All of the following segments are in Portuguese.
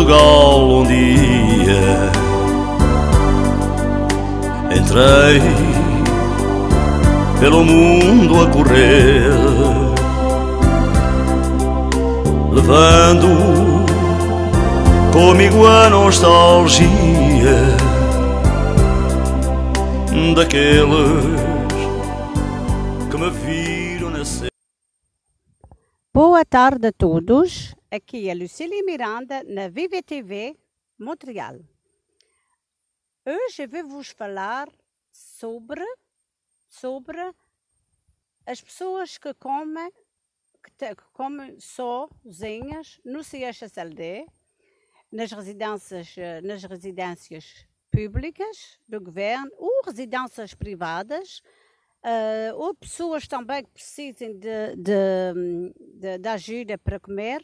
Portugal um dia entrei pelo mundo a correr, levando comigo a nostalgia daqueles que me viram nascer. Boa tarde a todos. Aqui é Lucília Miranda, na Vive TV, Montreal. Hoje eu vou vos falar sobre, sobre as pessoas que comem, que, que comem sozinhas no CHSLD, nas residências, eh, nas residências públicas do governo ou residências privadas, uh, ou pessoas também que precisem de, de, de, de ajuda para comer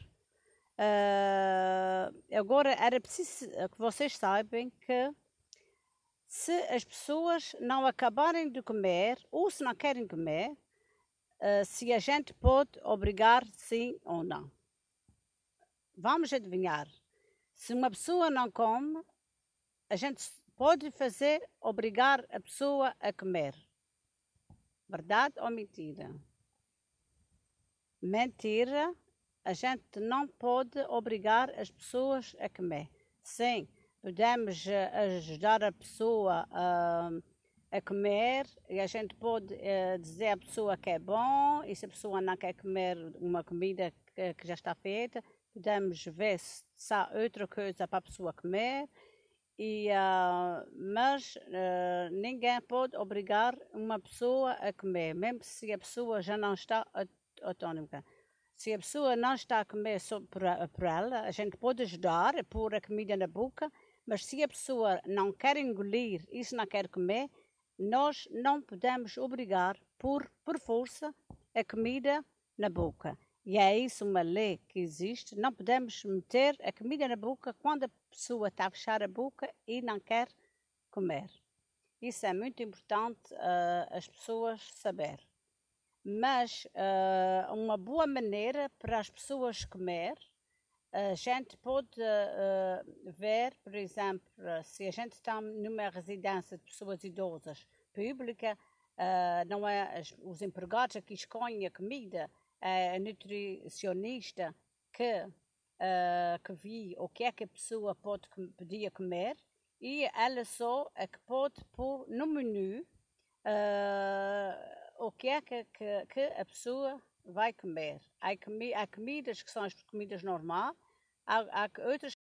Uh, agora era preciso ah, que vocês saibam que se as pessoas não acabarem de comer ou se não querem comer, uh, se a gente pode obrigar sim ou não. Vamos adivinhar. Se uma pessoa não come, a gente pode fazer obrigar a pessoa a comer. Verdade ou mentira? Mentira a gente não pode obrigar as pessoas a comer. Sim, podemos eh, ajudar a pessoa a, ah, a comer e a gente pode eh, dizer à pessoa que é bom e se a pessoa não quer comer uma comida que já está feita, podemos ver se há outra coisa para a pessoa comer. E, uh, mas uh, ninguém pode obrigar uma pessoa a comer, mesmo se a pessoa já não está autónoma. Se a pessoa não está a comer só por, por ela, a gente pode ajudar, pôr a comida na boca, mas se a pessoa não quer engolir e se não quer comer, nós não podemos obrigar por, por força a comida na boca. E é isso uma lei que existe. Não podemos meter a comida na boca quando a pessoa está a fechar a boca e não quer comer. Isso é muito importante uh, as pessoas saberem mas uh, uma boa maneira para as pessoas comer, a gente pode uh, ver, por exemplo, se a gente está numa residência de pessoas idosas pública, uh, não é os empregados que escolhem a comida, é a nutricionista que uh, que vi o que é que a pessoa pode podia comer e ela só é que pode pôr no menu uh, o que é que, que, que, a pessoa vai comer. Há, comi há comidas que são as comidas normais, há, há outras